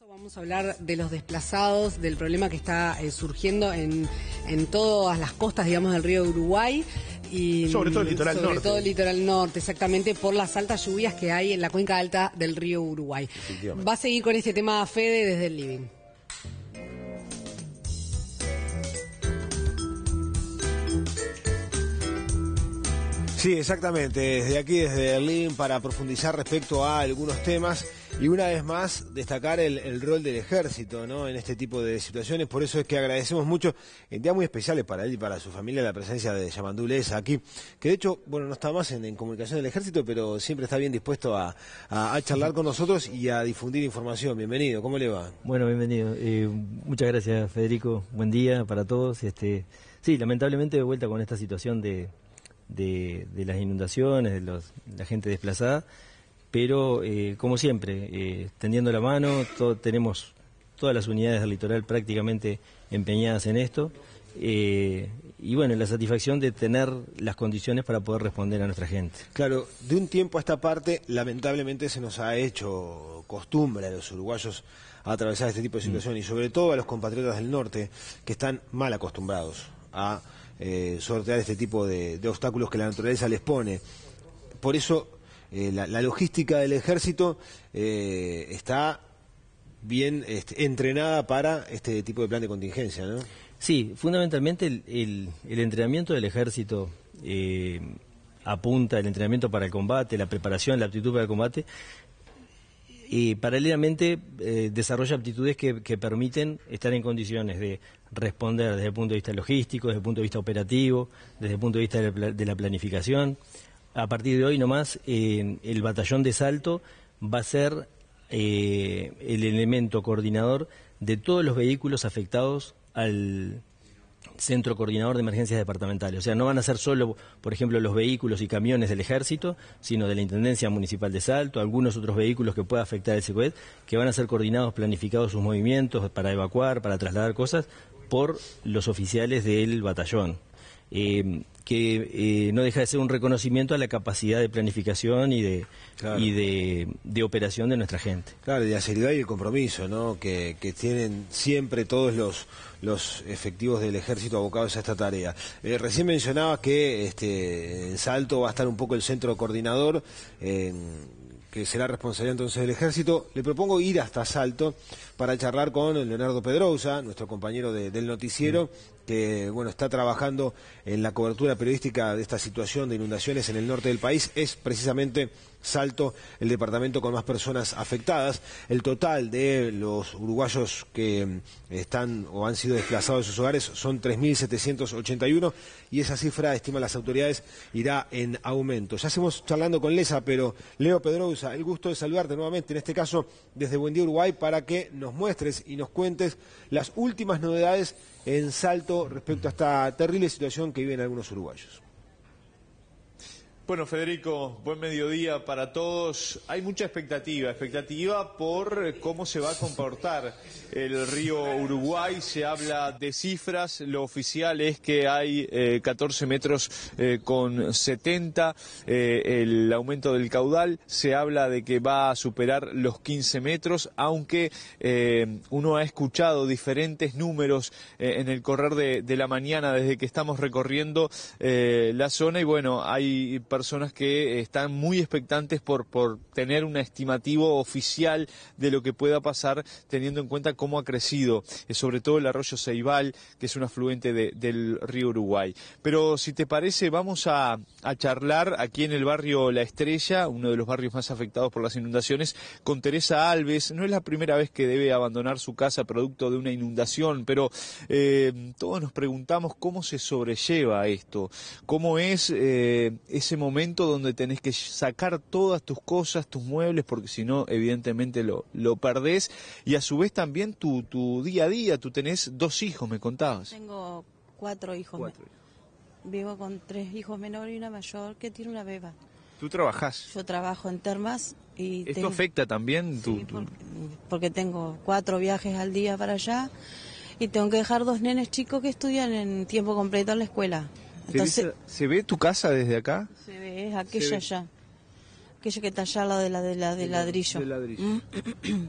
Vamos a hablar de los desplazados, del problema que está eh, surgiendo en, todas las costas, digamos, del río Uruguay. Y, sobre todo el mm, litoral norte. Sobre todo el litoral norte, exactamente, por las altas lluvias que hay en la cuenca alta del río Uruguay. Va a seguir con este tema Fede desde el living. Sí, exactamente. Desde aquí, desde Berlín, para profundizar respecto a algunos temas. Y una vez más, destacar el, rol del ejército ¿no? en este tipo de situaciones. Por eso es que agradecemos mucho, en días muy especiales para él y para su familia, la presencia de Yamandú aquí. Que de hecho, bueno, no está más en, comunicación del ejército, pero siempre está bien dispuesto a, charlar con nosotros y a difundir información. Bienvenido, ¿cómo le va? Bueno, bienvenido. Eh, muchas gracias, Federico. Buen día para todos. Este, sí, lamentablemente de vuelta con esta situación de, de, las inundaciones, de la gente desplazada pero eh, como siempre, eh, tendiendo la mano, tenemos todas las unidades del litoral prácticamente empeñadas en esto. Eh, y bueno, la satisfacción de tener las condiciones para poder responder a nuestra gente. Claro, de un tiempo a esta parte, lamentablemente se nos ha hecho costumbre a los uruguayos a atravesar este tipo de mm. situaciones y sobre todo a los compatriotas del norte que están mal acostumbrados a sortear este tipo de, de obstáculos que la naturaleza les pone. Por eso eh, la, logística del ejército eh, está bien este, entrenada para este tipo de plan de contingencia, ¿no? Sí, fundamentalmente el, entrenamiento del ejército eh, apunta el entrenamiento para el combate, la preparación, la aptitud para el combate, y paralelamente desarrolla aptitudes que, permiten estar en condiciones de responder desde el punto de vista logístico, desde el punto de vista operativo, desde el punto de vista de la planificación a partir de hoy nomás, eh, el batallón de salto va a ser eh, el elemento coordinador de todos los vehículos afectados al centro coordinador de emergencias departamentales. O sea, no van a ser solo, por ejemplo, los vehículos y camiones del ejército, sino de la Intendencia Municipal de Salto, algunos otros vehículos que pueda afectar el SECOED, que van a ser coordinados, planificados sus movimientos para evacuar, para trasladar cosas, por los oficiales del batallón. Eh, que eh, no deja de ser un reconocimiento a la capacidad de planificación y de operación de nuestra gente. Claro, de la seriedad y el compromiso, ¿no? Que, tienen siempre todos los los efectivos del ejército abocados a esta tarea. Eh, recién mencionabas que este, en Salto va a estar un poco el centro coordinador que será responsabilidad entonces del ejército, le propongo ir hasta Salto para charlar con Leonardo Pedrosa, nuestro compañero del noticiero, que bueno está trabajando en la cobertura periodística de esta situación de inundaciones en el norte del país es precisamente Salto, el departamento con más personas afectadas. El total de los uruguayos que mm, están o han sido desplazados de sus hogares son 3.781 y esa cifra, estiman las autoridades, irá en aumento. Ya hacemos charlando con Lesa, pero Leo Pedrosa, el gusto de saludarte nuevamente, en este caso desde Buen Día Uruguay, para que nos muestres y nos cuentes las últimas novedades en Salto respecto a esta terrible situación que viven algunos uruguayos. Bueno, Federico, buen mediodía para todos. Hay mucha expectativa, expectativa por cómo se va a comportar el río Uruguay. Se habla de cifras, lo oficial es que hay 14 eh, metros eh, con 70, eh, el aumento del caudal, se habla de que va a superar los 15 metros, aunque uno ha escuchado diferentes números en el correr de, de, la mañana desde que estamos recorriendo la zona y bueno, hay personas que eh, están muy expectantes por, por tener un estimativo oficial de lo que pueda pasar, teniendo en cuenta cómo ha crecido, eh, sobre todo el arroyo Ceibal, que es un afluente del río Uruguay. Pero si te parece, vamos a, a charlar aquí en el barrio La Estrella, uno de los barrios más afectados por las inundaciones, con Teresa Alves. No es la primera vez que debe abandonar su casa producto de una inundación, pero eh, todos nos preguntamos cómo se sobrelleva esto, cómo es ese momento momento donde tenés que sacar todas tus cosas, tus muebles, porque si no, evidentemente lo, lo perdés. Y a su vez también tu, tu día a día, tú tenés dos hijos, me contabas. Tengo cuatro hijos. Vivo con tres hijos menores y una mayor que tiene una beba. ¿Tú trabajás? Yo trabajo en termas y... ¿Esto afecta también tu...? Porque, tengo cuatro viajes al día para allá y tengo que dejar dos nenes chicos que estudian en tiempo completo en la escuela. Entonces... ¿Se, ve, ¿Se, ve, tu casa desde acá? Sí aquella ya Aquella que está allá, la de la de la de ladrillo. Mm.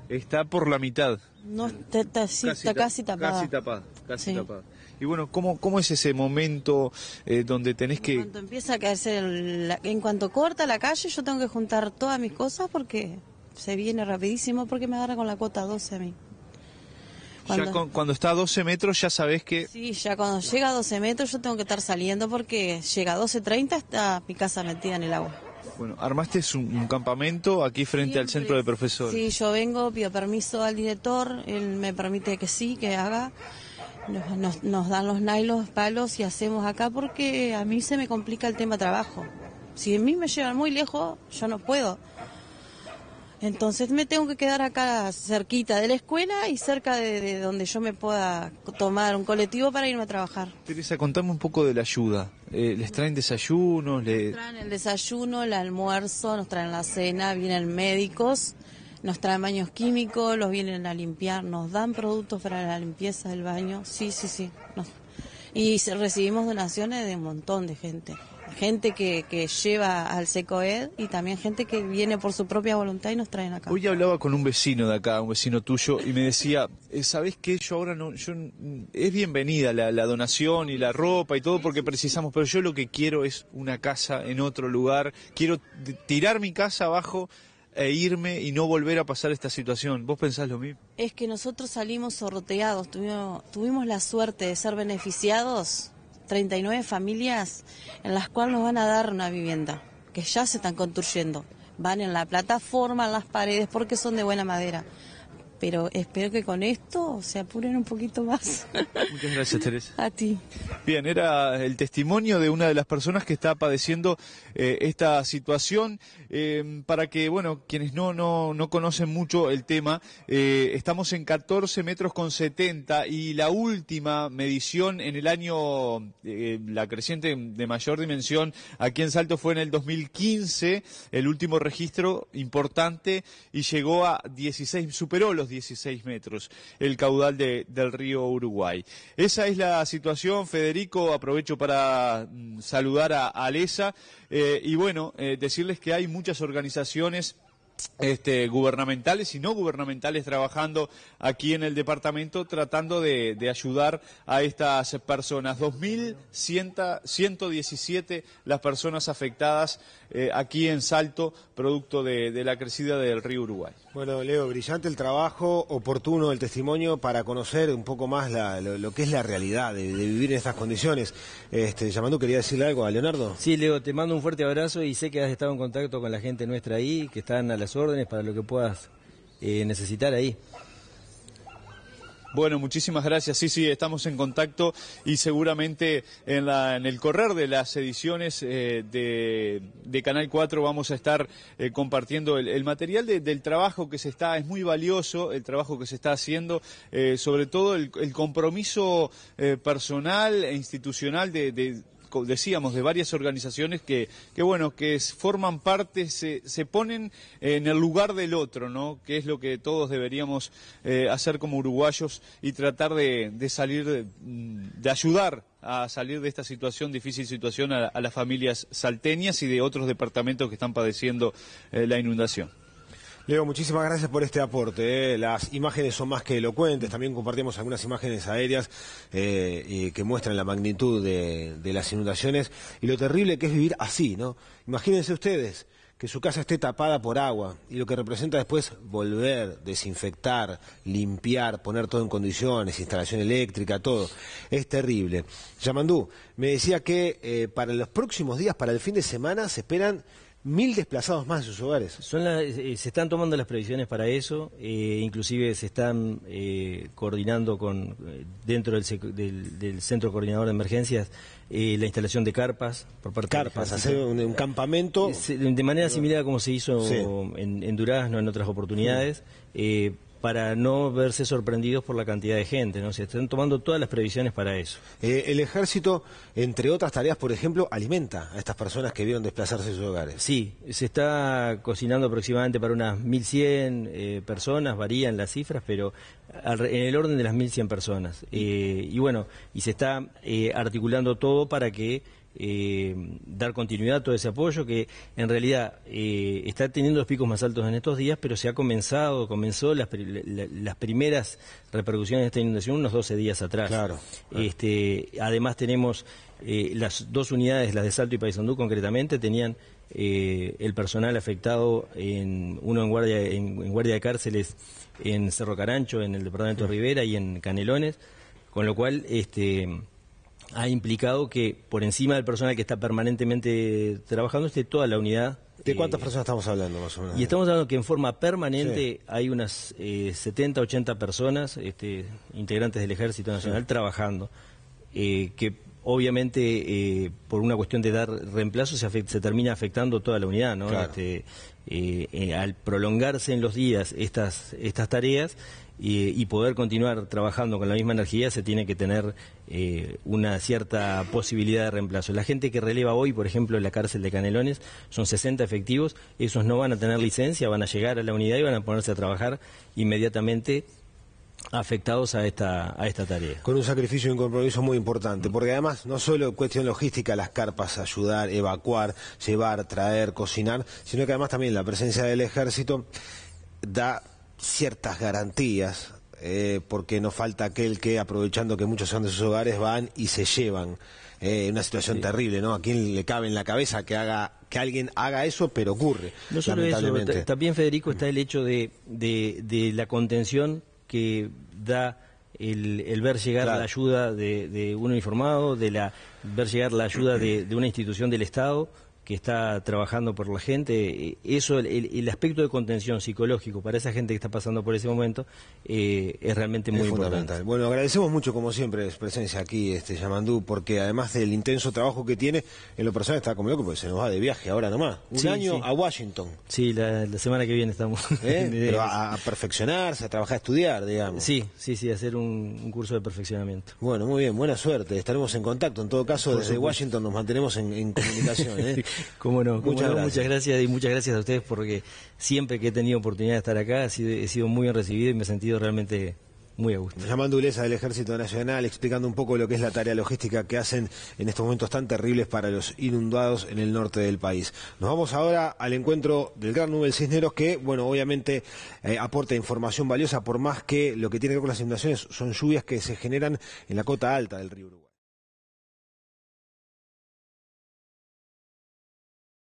está por la mitad. No, está, casi, tapada. Y bueno, ¿cómo, cómo es ese momento eh, donde tenés que...? empieza a en cuanto corta la calle, yo tengo que juntar todas mis cosas porque se viene rapidísimo porque me agarra con la cuota 12 a mí. Cuando, ya cuando está a 12 metros ya sabes que... Sí, ya cuando llega a 12 metros yo tengo que estar saliendo porque llega a 12.30 está mi casa metida en el agua. Bueno, armaste un, un campamento aquí frente al centro de profesores. Sí, yo vengo, pido permiso al director, él me permite que sí, que haga. Nos, nos, dan los nailos, palos y hacemos acá porque a mí se me complica el tema trabajo. Si a mí me llevan muy lejos, yo no puedo. Entonces me tengo que quedar acá cerquita de la escuela y cerca de, donde yo me pueda tomar un colectivo para irme a trabajar. Teresa, contame un poco de la ayuda. Eh, ¿Les traen desayunos? Le... Nos traen el desayuno, el almuerzo, nos traen la cena, vienen médicos, nos traen baños químicos, los vienen a limpiar, nos dan productos para la limpieza del baño. Sí, sí, sí. Y recibimos donaciones de un montón de gente gente que, lleva al SECOED y también gente que viene por su propia voluntad y nos traen acá. Hoy hablaba con un vecino de acá, un vecino tuyo, y me decía, eh, sabes qué? Yo ahora no, yo, es bienvenida la, donación y la ropa y todo porque precisamos, pero yo lo que quiero es una casa en otro lugar, quiero tirar mi casa abajo e irme y no volver a pasar esta situación. ¿Vos pensás lo mismo? Es que nosotros salimos sorteados, tuvimos, tuvimos la suerte de ser beneficiados 39 familias en las cuales nos van a dar una vivienda, que ya se están construyendo. Van en la plataforma, en las paredes, porque son de buena madera pero espero que con esto se apuren un poquito más. Muchas gracias, Teresa. A ti. Bien, era el testimonio de una de las personas que está padeciendo eh, esta situación. Em, para que, bueno, quienes no, no, no conocen mucho el tema, eh, estamos en 14 metros con 70 y la última medición en el año, eh, la creciente de mayor dimensión aquí en Salto fue en el 2015, el último registro importante y llegó a 16, superó los 16 metros el caudal del río Uruguay. Esa es la situación, Federico. Aprovecho para mm, saludar a Alesa eh, y bueno, eh, decirles que hay muchas organizaciones. Este, gubernamentales y no gubernamentales trabajando aquí en el departamento tratando de, ayudar a estas personas. 2.117 las personas afectadas eh, aquí en Salto, producto de la crecida del río Uruguay. Bueno, Leo, brillante el trabajo, oportuno el testimonio para conocer un poco más lo, que es la realidad de, vivir en estas condiciones. Este, Yamando, quería decirle algo a Leonardo. Sí, Leo, te mando un fuerte abrazo y sé que has estado en contacto con la gente nuestra ahí, que están a las órdenes para lo que puedas eh, necesitar ahí. Bueno, muchísimas gracias. Sí, sí, estamos en contacto y seguramente en, la, en el correr de las ediciones eh, de, Canal 4 vamos a estar eh, compartiendo el, material del trabajo que se está, es muy valioso el trabajo que se está haciendo, eh, sobre todo el, compromiso personal e institucional de decíamos, de varias organizaciones que, que bueno, que forman parte, se, ponen en el lugar del otro, ¿no? Que es lo que todos deberíamos eh, hacer como uruguayos y tratar de, salir, mm, de, ayudar a salir de esta situación, difícil situación, a, las familias salteñas y de otros departamentos que están padeciendo eh, la inundación. Leo, muchísimas gracias por este aporte. Eh. Las imágenes son más que elocuentes. También compartimos algunas imágenes aéreas eh, que muestran la magnitud de, de, las inundaciones y lo terrible que es vivir así, ¿no? Imagínense ustedes que su casa esté tapada por agua y lo que representa después volver, desinfectar, limpiar, poner todo en condiciones, instalación eléctrica, todo. Es terrible. Yamandú, me decía que eh, para los próximos días, para el fin de semana, se esperan mil desplazados más de sus hogares. Eh, eh, se están tomando las previsiones para eso, eh, inclusive se están coordinando con dentro del, Centro Coordinador de Emergencias la instalación de carpas por parte carpas, hacer un, campamento de manera similar a como se hizo en, Durazno en otras oportunidades para no verse sorprendidos por la cantidad de gente, ¿no? Se están tomando todas las previsiones para eso. Eh, el ejército, entre otras tareas, por ejemplo, alimenta a estas personas que vieron desplazarse de sus hogares. Sí, se está cocinando aproximadamente para unas 1.100 cien eh, personas, varían las cifras, pero en el orden de las 1.100 personas. Eh, y bueno, y se está articulando todo para que eh, dar continuidad a todo ese apoyo que en realidad eh, está teniendo los picos más altos en estos días, pero se ha comenzado, comenzó las, primeras repercusiones de esta inundación unos 12 días atrás. Claro, Este, además tenemos eh, las dos unidades, las de Salto y Paisandú concretamente, tenían el personal afectado, en, uno en guardia, en, guardia de cárceles en Cerro Carancho, en el departamento de Rivera y en Canelones, con lo cual... este ha implicado que por encima del personal que está permanentemente trabajando esté toda la unidad. ¿De eh, cuántas personas estamos hablando más o menos? Y estamos hablando que en forma permanente hay unas eh, 70, 80 personas, este, integrantes del Ejército Nacional, trabajando, eh, que obviamente eh, por una cuestión de dar reemplazo se, termina afectando toda la unidad, ¿no? Este, eh, eh, al prolongarse en los días estas, estas tareas y poder continuar trabajando con la misma energía se tiene que tener una cierta posibilidad de reemplazo. La gente que releva hoy, por ejemplo, en la cárcel de Canelones, son 60 efectivos, esos no van a tener licencia, van a llegar a la unidad y van a ponerse a trabajar inmediatamente afectados a esta, a esta tarea. Con un sacrificio y un compromiso muy importante, porque además no solo cuestión logística, las carpas, ayudar, evacuar, llevar, traer, cocinar, sino que además también la presencia del ejército da ciertas garantías, eh, porque no falta aquel que, aprovechando que muchos son de sus hogares, van y se llevan. Eh, una situación terrible, ¿no? ¿A quién le cabe en la cabeza que haga que alguien haga eso, pero ocurre? No solo eso, también Federico está el hecho de, de la contención que da el, ver llegar la ayuda de, un uniformado, de la ver llegar la ayuda de una institución del Estado que está trabajando por la gente, eh, eso, el, aspecto de contención psicológico para esa gente que está pasando por ese momento eh, es realmente muy Importante. Bueno, agradecemos mucho, como siempre, su presencia aquí, este Yamandú, porque además del intenso trabajo que tiene, en lo personal está como loco, porque se nos va de viaje ahora nomás, un año a Washington. Sí, la, semana que viene estamos. ¿Eh? Pero a, perfeccionarse, a trabajar, a estudiar, digamos. Sí, sí, sí, hacer un, curso de perfeccionamiento. Bueno, muy bien, buena suerte, estaremos en contacto. En todo caso, desde Washington nos mantenemos en, comunicación. cómo no, muchas, Gracias. y muchas gracias a ustedes porque siempre que he tenido oportunidad de estar acá he sido, muy bien recibido y me he sentido realmente muy a gusto. Llamando Ulesa del Ejército Nacional, explicando un poco lo que es la tarea logística que hacen en estos momentos tan terribles para los inundados en el norte del país. Nos vamos ahora al encuentro del Gran Nubel Cisneros, que, bueno, obviamente eh, aporta información valiosa, por más que lo que tiene que ver con las inundaciones son lluvias que se generan en la cota alta del río Uruguay.